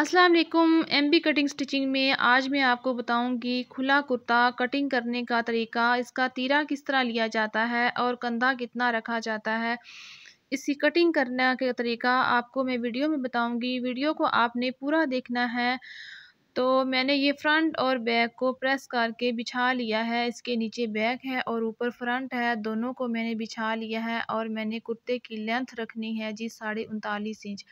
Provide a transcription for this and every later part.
अस्सलाम वालेकुम B cutting stitching में आज मैं आपको बताऊंगी खुला कुर्ता कटिंग करने का तरीका इसका तीरा किस तरह लिया जाता है और कंधा कितना रखा जाता है इसकी कटिंग करने का तरीका आपको मैं वीडियो में बताऊंगी वीडियो को आपने पूरा देखना है तो मैंने ये फ्रंट और बैक को प्रेस करके बिछा लिया है इसके नीचे बैक है और ऊपर फ्रंट है दोनों को मैंने बिछा लिया है और मैंने कुर्ते की लेंथ रखनी है जी साढ़े उनतालीस इंच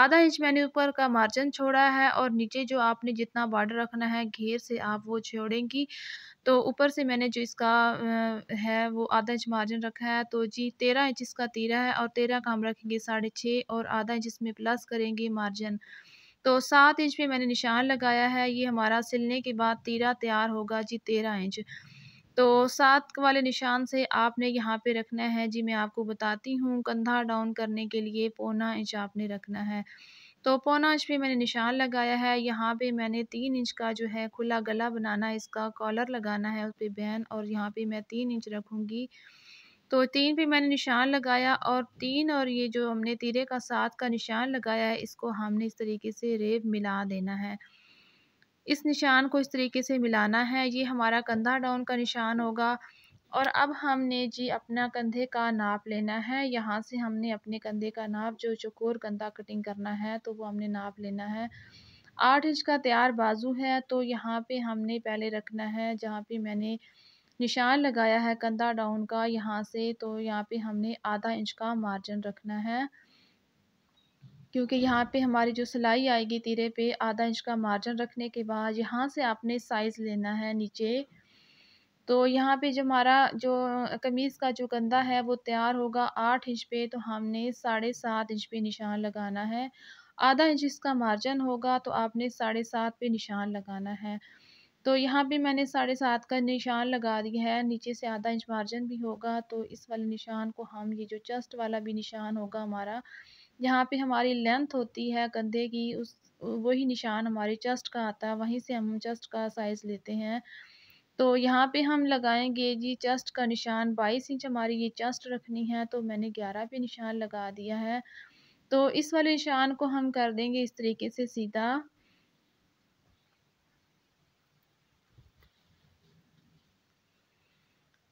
आधा इंच मैंने ऊपर का मार्जिन छोड़ा है और नीचे जो आपने जितना बॉर्डर रखना है घेर से आप वो छोड़ेंगी तो ऊपर से मैंने जो इसका है वो आधा इंच मार्जिन रखा है तो जी तेरह इंच इसका तीरा है और तेरह का हम रखेंगे साढ़े छः और आधा इंच इसमें प्लस करेंगे मार्जिन तो सात इंच पे मैंने निशान लगाया है ये हमारा सिलने के बाद तीरा तैयार होगा जी तेरह इंच तो सात वाले निशान से आपने यहाँ पे रखना है जी मैं आपको बताती हूँ कंधा डाउन करने के लिए पौना इंच आपने रखना है तो पौना इंच पे मैंने निशान लगाया है यहाँ पे मैंने तीन इंच का जो है खुला गला बनाना है इसका कॉलर लगाना है उस पर बैन और यहाँ पे मैं तीन इंच रखूँगी तो तीन पे मैंने निशान लगाया और तीन और ये जो हमने तीरे का सात का निशान लगाया है इसको हमने इस तरीके से रेब मिला देना है इस निशान को इस तरीके से मिलाना है ये हमारा कंधा डाउन का निशान होगा और अब हमने जी अपना कंधे का नाप लेना है यहाँ से हमने अपने कंधे का नाप जो चकोर कंधा कटिंग करना है तो वो हमने नाप लेना है आठ इंच का तैयार बाजू है तो यहाँ पे हमने पहले रखना है जहाँ पे मैंने निशान लगाया है कंधा डाउन का यहाँ से तो यहाँ पे हमने आधा इंच का मार्जिन रखना है क्योंकि यहाँ पे हमारी जो सिलाई आएगी तीरे पे आधा इंच का मार्जिन रखने के बाद यहाँ से आपने साइज़ लेना है नीचे तो यहाँ पे जो हमारा जो कमीज़ का जो कंधा है वो तैयार होगा आठ इंच पे तो हमने साढ़े सात इंच पे निशान लगाना है आधा इंच इसका मार्जिन होगा तो आपने साढ़े सात पे निशान लगाना है तो यहाँ पे मैंने साढ़े सात का निशान लगा दिया है नीचे से आधा इंच मार्जिन भी होगा तो इस वाले निशान को हम ये जो चस्ट वाला भी निशान होगा हमारा जहाँ पे हमारी लेंथ होती है कंधे की उस वही निशान हमारे चेस्ट का आता है वहीं से हम चेस्ट का साइज़ लेते हैं तो यहाँ पे हम लगाएंगे जी चेस्ट का निशान बाईस इंच हमारी ये चेस्ट रखनी है तो मैंने ग्यारह पे निशान लगा दिया है तो इस वाले निशान को हम कर देंगे इस तरीके से सीधा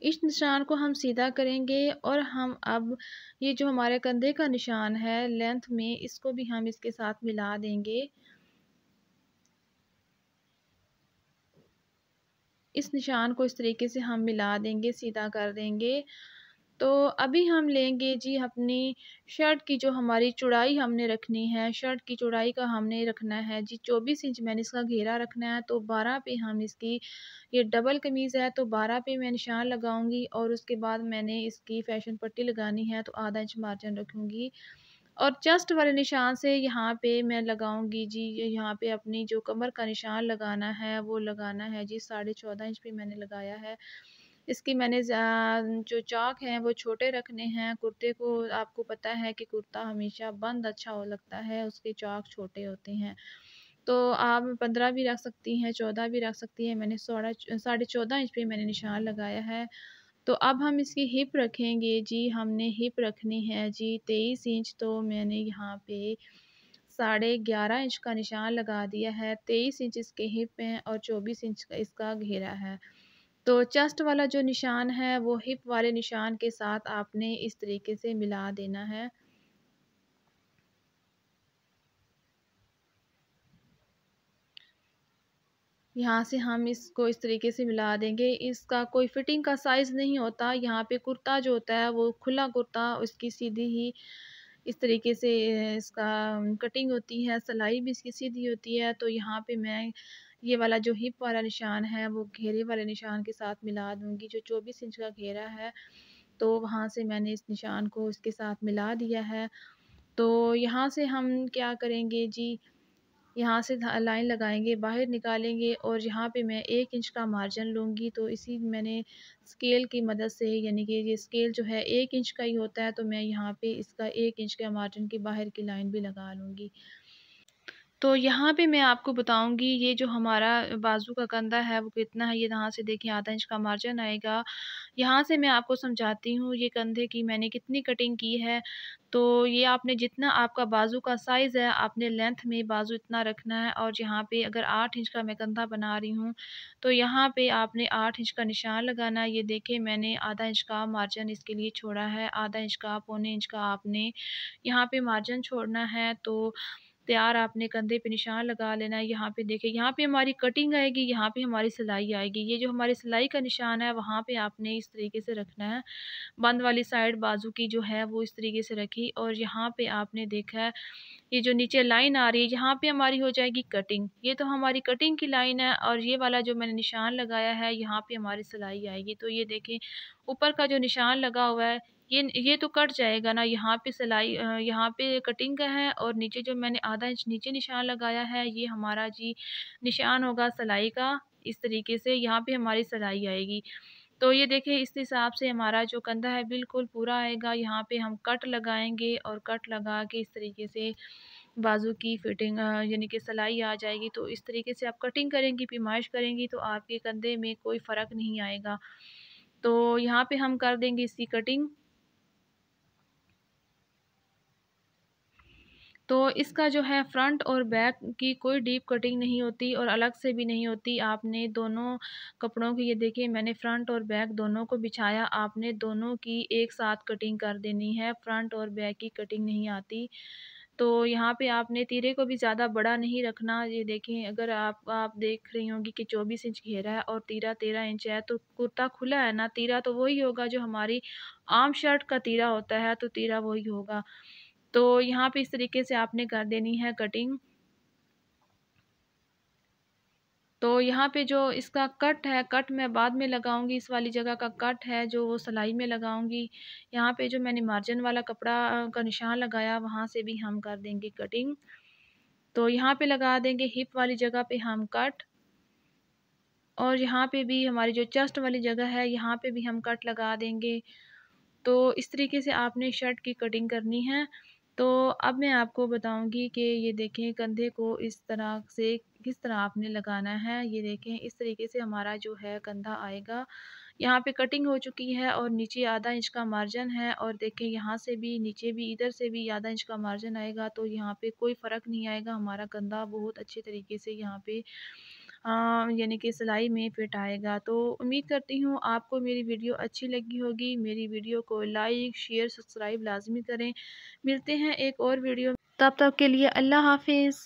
इस निशान को हम सीधा करेंगे और हम अब ये जो हमारे कंधे का निशान है लेंथ में इसको भी हम इसके साथ मिला देंगे इस निशान को इस तरीके से हम मिला देंगे सीधा कर देंगे तो अभी हम लेंगे जी अपनी शर्ट की जो हमारी चौड़ाई हमने रखनी है शर्ट की चौड़ाई का हमने रखना है जी चौबीस इंच मैंने इसका घेरा रखना है तो बारह पे हम इसकी ये डबल कमीज़ है तो बारह पे मैं निशान लगाऊंगी और उसके बाद मैंने इसकी फैशन पट्टी लगानी है तो आधा इंच मार्जिन रखूँगी और चस्ट वाले निशान से यहाँ पे मैं लगाऊंगी जी यहाँ पे अपनी जो कमर का निशान लगाना है वो लगाना है जी साढ़े चौदह इंच पे मैंने लगाया है इसकी मैंने जो चौक है वो छोटे रखने हैं कुर्ते को आपको पता है कि कुर्ता हमेशा बंद अच्छा हो लगता है उसके चौक छोटे होते हैं तो आप पंद्रह भी रख सकती हैं चौदह भी रख सकती हैं मैंने सोलह साढ़े चौदह इंच पे मैंने निशान लगाया है तो अब हम इसकी हिप रखेंगे जी हमने हिप रखनी है जी तेईस इंच तो मैंने यहाँ पे साढ़े ग्यारह इंच का निशान लगा दिया है तेईस इंच इसके हिप हैं और चौबीस इंच का इसका घेरा है तो चेस्ट वाला जो निशान है वो हिप वाले निशान के साथ आपने इस तरीके से मिला देना है यहाँ से हम इसको इस तरीके से मिला देंगे इसका कोई फिटिंग का साइज़ नहीं होता यहाँ पे कुर्ता जो होता है वो खुला कुर्ता उसकी सीधी ही इस तरीके से इसका कटिंग होती है सिलाई भी इसकी सीधी होती है तो यहाँ पे मैं ये वाला जो हिप वाला निशान है वो घेरे वाले निशान के साथ मिला दूँगी जो चौबीस इंच का घेरा है तो वहाँ से मैंने इस निशान को इसके साथ मिला दिया है तो यहाँ से हम क्या करेंगे जी यहाँ से लाइन लगाएंगे बाहर निकालेंगे और यहाँ पे मैं एक इंच का मार्जिन लूँगी तो इसी मैंने स्केल की मदद से यानी कि ये स्केल जो है एक इंच का ही होता है तो मैं यहाँ पे इसका एक इंच के मार्जिन के बाहर की लाइन भी लगा लूँगी तो यहाँ पे मैं आपको बताऊंगी ये जो हमारा बाजू का कंधा है वो कितना है ये यहाँ से देखिए आधा इंच का मार्जिन आएगा यहाँ से मैं आपको समझाती हूँ ये कंधे की मैंने कितनी कटिंग की है तो ये आपने जितना आपका बाजू का साइज़ है आपने लेंथ में बाजू इतना रखना है और यहाँ पे अगर आठ इंच का मैं कंधा बना रही हूँ तो यहाँ पे आपने आठ इंच का निशान लगाना ये देखे मैंने आधा इंच का मार्जिन इसके लिए छोड़ा है आधा इंच का पौने इंच का आपने यहाँ पे मार्जिन छोड़ना है तो तैयार आपने कंधे पे निशान लगा लेना है यहाँ पे देखें यहाँ पे हमारी कटिंग आएगी यहाँ पे हमारी सिलाई आएगी ये जो हमारी सिलाई का निशान है वहाँ पे आपने इस तरीके से रखना है बंद वाली साइड बाजू की जो है वो इस तरीके से रखी और यहाँ पे आपने देखा है ये जो नीचे लाइन आ रही है यहाँ पे हमारी हो जाएगी कटिंग ये तो हमारी कटिंग की लाइन है और ये वाला जो मैंने निशान लगाया है यहाँ पे हमारी सिलाई आएगी तो ये देखें ऊपर का जो निशान लगा हुआ है ये ये तो कट जाएगा ना यहाँ पे सिलाई यहाँ पे कटिंग का है और नीचे जो मैंने आधा इंच नीचे निशान लगाया है ये हमारा जी निशान होगा सिलाई का इस तरीके से यहाँ पे हमारी सिलाई आएगी तो ये देखें इस हिसाब से हमारा जो कंधा है बिल्कुल पूरा आएगा यहाँ पे हम कट लगाएंगे और कट लगा के इस तरीके से बाजू की फिटिंग यानी कि सिलाई आ जाएगी तो इस तरीके से आप कटिंग करेंगी पेमाइश करेंगी तो आपके कंधे में कोई फ़र्क नहीं आएगा तो यहाँ पे हम कर देंगे इसकी कटिंग तो इसका जो है फ्रंट और बैक की कोई डीप कटिंग नहीं होती और अलग से भी नहीं होती आपने दोनों कपड़ों की ये देखिए मैंने फ्रंट और बैक दोनों को बिछाया आपने दोनों की एक साथ कटिंग कर देनी है फ्रंट और बैक की कटिंग नहीं आती तो यहाँ पे आपने तीरे को भी ज़्यादा बड़ा नहीं रखना ये देखें अगर आप आप देख रही होंगी कि चौबीस इंच घेरा है और तीरा तेरह इंच है तो कुर्ता खुला है ना तीरा तो वही होगा जो हमारी आम शर्ट का तीरा होता है तो तीरा वही होगा तो यहाँ पे इस तरीके से आपने कर देनी है कटिंग तो यहाँ पे जो इसका कट है कट मैं बाद में लगाऊंगी इस वाली जगह का कट है जो वो सिलाई में लगाऊंगी यहाँ पे जो मैंने मार्जिन वाला कपड़ा का निशान लगाया वहाँ से भी हम कर देंगे कटिंग तो यहाँ पे लगा देंगे हिप वाली जगह पे हम कट और यहाँ पे भी हमारी जो चेस्ट वाली जगह है यहाँ पे भी हम कट लगा देंगे तो इस तरीके से आपने शर्ट की कटिंग करनी है तो अब मैं आपको बताऊंगी कि ये देखें कंधे को इस तरह से किस तरह आपने लगाना है ये देखें इस तरीके से हमारा जो है कंधा आएगा यहाँ पे कटिंग हो चुकी है और नीचे आधा इंच का मार्जिन है और देखें यहाँ से भी नीचे भी इधर से भी आधा इंच का मार्जिन आएगा तो यहाँ पे कोई फ़र्क नहीं आएगा हमारा कंधा बहुत अच्छे तरीके से यहाँ पे यानी कि सिलाई में फिट आएगा तो उम्मीद करती हूँ आपको मेरी वीडियो अच्छी लगी होगी मेरी वीडियो को लाइक शेयर सब्सक्राइब लाजमी करें मिलते हैं एक और वीडियो तब तक के लिए अल्लाह हाफिज़